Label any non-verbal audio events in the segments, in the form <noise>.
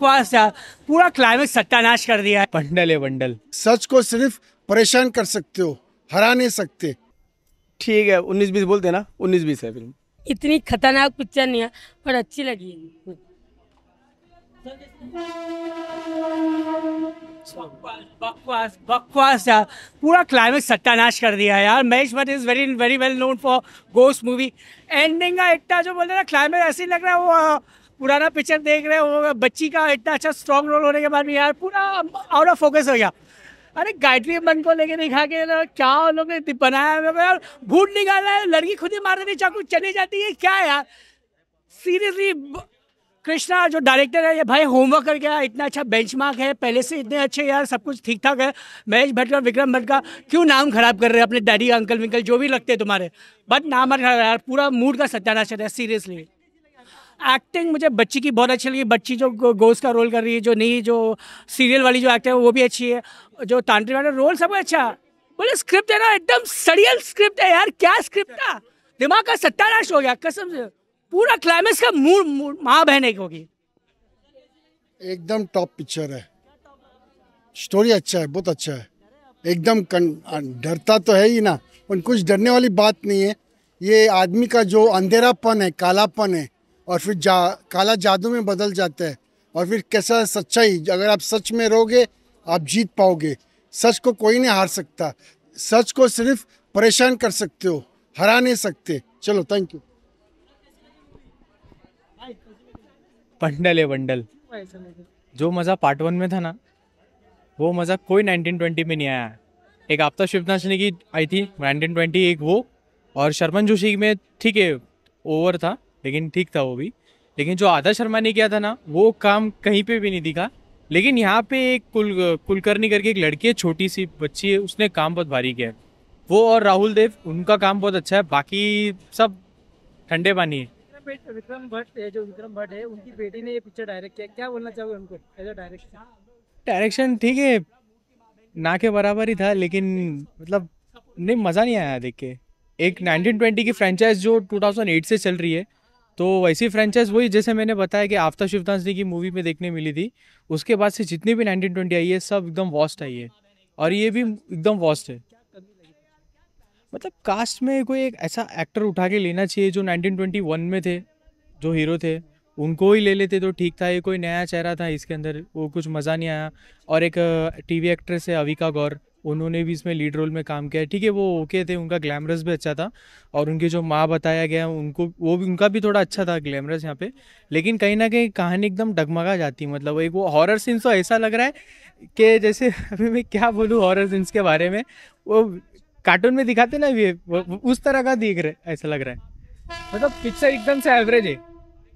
बकवास था पूरा क्लाइमेट सत्यानाश कर दिया है बंडल है बंडल सच को सिर्फ परेशान कर सकते हो हरा नहीं सकते ठीक है उन्नीस बीस बोलते ना उन्नीस बीस है फिल्म इतनी खतरनाक पिक्चर नहीं है पर अच्छी लगी है बकवास बकवास यार पूरा क्लाइमेक्स सत्यानाश कर दिया है यार Mahesh Bhatt is very very well known for ghost movie ending का इतना जो बोलते ना क्लाइमेक्स ऐसी लग रहा है वो पुराना पिक्चर देख रहे हो बच्ची का इतना अच्छा स्ट्रॉन्ग रोल होने के बाद भी यार पूरा आउट ऑफ फोकस हो गया अरे गायत्री मन को लेके दिखा के क्या उन लोग ने बनाया यार भूत निकाला है लड़की खुद ही मार देती चाकू चली जाती है क्या यार सीरियसली कृष्णा जो डायरेक्टर है ये भाई होमवर्क करके आया इतना अच्छा बेंच है पहले से इतने अच्छे यार सब कुछ ठीक ठाक है महेश भट्ट और विक्रम भट्ट का क्यों नाम खराब कर रहे हैं अपने डैडी अंकल विंकल जो भी लगते हैं तुम्हारे बट नाम खराब यार पूरा मूड का सत्यानाश है सीरियसली एक्टिंग मुझे बच्ची की बहुत अच्छी लगी बच्ची जो गोस का रोल कर रही है जो नई जो सीरियल वाली जो एक्टर है वो भी अच्छी है जो तांत्रिक वाला रोल सब अच्छा बोले स्क्रिप्ट है ना एकदम सड़ियल स्क्रिप्ट है यार क्या स्क्रिप्ट था दिमाग का सत्तानाश हो गया कसम से पूरा क्लाइमेक्स का मूड माँ बहन एक होगी एकदम टॉप पिक्चर है स्टोरी अच्छा है बहुत अच्छा है एकदम डरता तो है ही ना पर कुछ डरने वाली बात नहीं है ये आदमी का जो अंधेरापन है कालापन है और फिर जा काला जादू में बदल जाता है और फिर कैसा सच्चाई अगर आप सच में रहोगे आप जीत पाओगे सच को कोई नहीं हार सकता सच को सिर्फ परेशान कर सकते हो हरा नहीं सकते चलो थैंक यू पंडल है बंडल जो मज़ा पार्ट वन में था ना वो मज़ा कोई 1920 में नहीं आया एक आपता शिवनाशनी की आई थी 1920 एक वो और शर्मन जोशी में ठीक है ओवर था लेकिन ठीक था वो भी लेकिन जो आदर्श शर्मा ने किया था ना वो काम कहीं पे भी नहीं दिखा लेकिन यहाँ पे एक कुल कुलकर्णी करके एक लड़की है छोटी सी बच्ची है उसने काम बहुत भारी किया है वो और राहुल देव उनका काम बहुत अच्छा है बाकी सब ठंडे पानी है विक्रम भट्ट जो विक्रम भट्ट है उनकी बेटी ने ये पिक्चर डायरेक्ट किया क्या बोलना चाहोगे उनको एज अ डायरेक्शन डायरेक्शन ठीक है ना के बराबर ही था लेकिन मतलब नहीं मज़ा नहीं आया देख के एक 1920 की फ्रेंचाइज जो 2008 से चल रही है तो वैसी फ्रेंचाइज वही जैसे मैंने बताया कि आफ्ता शिवदास जी की मूवी में देखने मिली थी उसके बाद से जितनी भी ट्वेंटी आई है सब एकदम वॉस्ट आई है और ये भी एकदम वॉस्ट है मतलब कास्ट में कोई एक ऐसा एक्टर उठा के लेना चाहिए जो 1921 में थे जो हीरो थे उनको ही ले लेते तो ठीक था ये कोई नया चेहरा था इसके अंदर वो कुछ मज़ा नहीं आया और एक टीवी एक्ट्रेस है अविका गौर उन्होंने भी इसमें लीड रोल में काम किया ठीक है वो ओके थे उनका ग्लैमरस भी अच्छा था और उनकी जो माँ बताया गया उनको वो भी उनका भी थोड़ा अच्छा था ग्लैमरस यहाँ पे लेकिन कहीं ना कहीं कहानी एकदम डगमगा जाती है मतलब एक वो हॉरर सीन्स तो ऐसा लग रहा है कि जैसे <laughs> अभी मैं क्या बोलूँ हॉरर सीन्स के बारे में वो कार्टून में दिखाते ना ये उस तरह का दिख रहे ऐसा लग रहा है मतलब पिक्चर एकदम से एवरेज है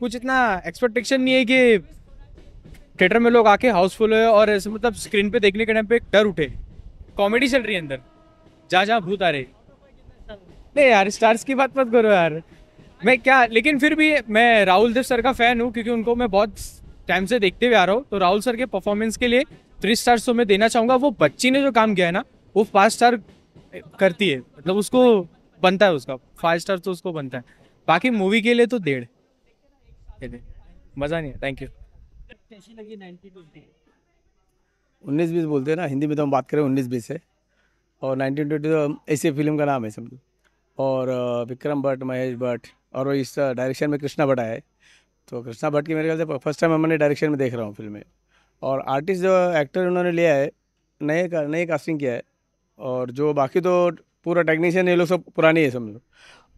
कुछ इतना एक्सपेक्टेशन नहीं है कि थिएटर में लोग आके हाउसफुल है और ऐसे मतलब स्क्रीन पे देखने के टाइम पे डर उठे कॉमेडी चल रही है अंदर जा जा भूत आ रहे नहीं यार स्टार्स की बात मत करो यार मैं क्या लेकिन फिर भी मैं राहुल देव सर का फैन हूँ क्योंकि उनको मैं बहुत टाइम से देखते हुए आ रहा हूँ तो राहुल सर के परफॉर्मेंस के लिए थ्री स्टार्स तो मैं देना चाहूंगा वो बच्ची ने जो काम किया है ना वो फाइव स्टार करती है मतलब उसको बनता है उसका फाइव स्टार तो उसको बनता है बाकी मूवी के लिए तो डेढ़ मज़ा नहीं है थैंक यू उन्नीस बीस बोलते हैं ना हिंदी में तो हम बात करें उन्नीस बीस है और नाइनटीन ट्वेंटी तो ऐसी फिल्म का नाम है समझो और विक्रम भट्ट महेश भट्ट और इस डायरेक्शन में कृष्णा भट्ट आए तो कृष्णा भट्ट की मेरे ख्याल से फर्स्ट टाइम मैंने डायरेक्शन में देख रहा हूँ फिल्में और आर्टिस्ट जो एक्टर उन्होंने लिया है नए का नए कास्टिंग किया है और जो बाकी तो पूरा टेक्नीशियन ये लोग सब पुरानी है समझो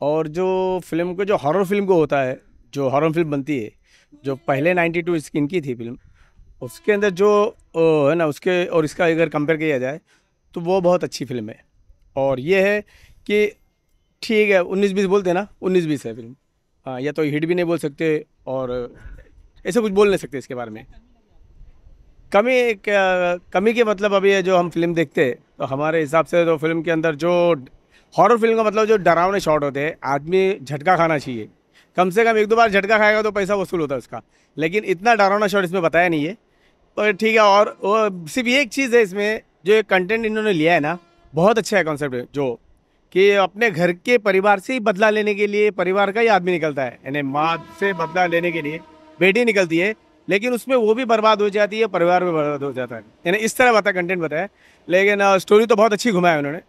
और जो फिल्म को जो हॉरर फिल्म को होता है जो हॉरर फिल्म बनती है जो पहले 92 स्किन की थी फिल्म उसके अंदर जो ओ, है ना उसके और इसका अगर कंपेयर किया जाए तो वो बहुत अच्छी फिल्म है और ये है कि ठीक है उन्नीस बीस बोलते हैं ना उन्नीस बीस है फिल्म हाँ या तो हिट भी नहीं बोल सकते और ऐसे कुछ बोल नहीं सकते इसके बारे में कमी कमी के मतलब अभी जो हम फिल्म देखते हैं तो हमारे हिसाब से तो फिल्म के अंदर जो हॉरर फिल्म का मतलब जो डरावने शॉट होते हैं आदमी झटका खाना चाहिए कम से कम एक दो बार झटका खाएगा तो पैसा वसूल होता है उसका लेकिन इतना डरावना शॉट इसमें बताया नहीं है तो ठीक है और वो सिर्फ ये एक चीज़ है इसमें जो ये कंटेंट इन्होंने लिया है ना बहुत अच्छा है कॉन्सेप्ट जो कि अपने घर के परिवार से ही बदला लेने के लिए परिवार का ही आदमी निकलता है यानी माँ से बदला लेने के लिए बेटी निकलती है लेकिन उसमें वो भी बर्बाद हो जाती है परिवार भी बर्बाद हो जाता है यानी इस तरह बताया कंटेंट बताया लेकिन स्टोरी तो बहुत अच्छी घुमाया उन्होंने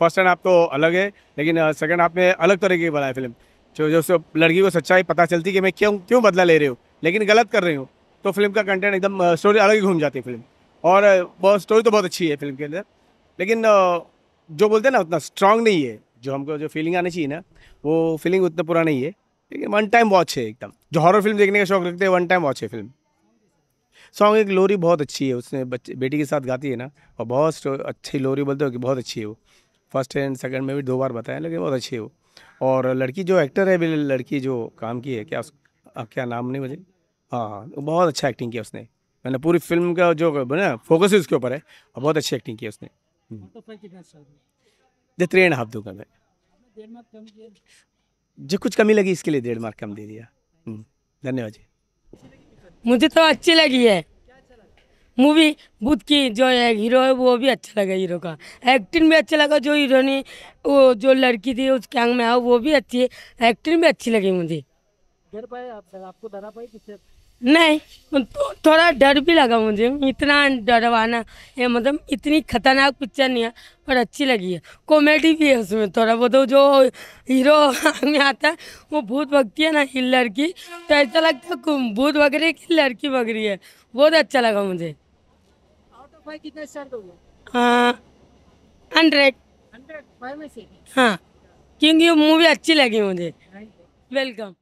फर्स्ट एंड आप तो अलग है लेकिन सेकेंड हाफ में अलग तरह की बनाया फिल्म जो जो लड़की को सच्चाई पता चलती कि मैं क्यों क्यों बदला ले रही हूँ लेकिन गलत कर रही हूँ तो फिल्म का कंटेंट एकदम स्टोरी अलग ही घूम जाती है फिल्म और बहुत स्टोरी तो बहुत अच्छी है फिल्म के अंदर लेकिन जो बोलते हैं ना उतना स्ट्रांग नहीं है जो हमको जो फीलिंग आनी चाहिए ना वो फीलिंग उतना पूरा नहीं है लेकिन वन टाइम वॉच है एकदम जो हॉरर फिल्म देखने का शौक रखते हैं वन टाइम वॉच है फिल्म सॉन्ग एक लोरी बहुत अच्छी है उसने बच्चे बेटी के साथ गाती है ना और बहुत अच्छी लोरी बोलते हो कि बहुत अच्छी है वो फर्स्ट एंड सेकंड में भी दो बार बताया लेकिन बहुत अच्छी है वो और लड़की जो एक्टर है लड़की जो काम की है क्या क्या नाम नहीं मुझे हाँ बहुत अच्छा एक्टिंग किया उसने मैंने पूरी फिल्म का जो बना फोकस ही उसके ऊपर है और बहुत अच्छी एक्टिंग की उसने जो थ्री एंड हाफ दूंगा मैं जो कुछ कमी लगी इसके लिए डेढ़ मार्क कम दे दिया हम्म, धन्यवाद जी मुझे तो अच्छी लगी है अच्छा मूवी बुद्ध की जो हीरो है वो भी अच्छा लगा हीरो का एक्टिंग भी अच्छा लगा जो हीरो ने वो जो लड़की थी उस कैंग में आओ वो भी अच्छी है एक्टिंग भी अच्छी लगी मुझे डर पाए आप आपको डरा पाए किससे नहीं तो, तो थोड़ा डर भी लगा मुझे इतना डरवाना है मतलब इतनी खतरनाक पिक्चर नहीं है पर अच्छी लगी है कॉमेडी भी है उसमें थोड़ा बहुत तो जो हीरो में आता है वो भूत भगती है ना लड़की तो ऐसा लगता है भूत है कि लड़की भग रही है बहुत अच्छा लगा मुझे हंड्रेड हंड्रेड हाँ, हाँ क्योंकि वो मूवी अच्छी लगी मुझे वेलकम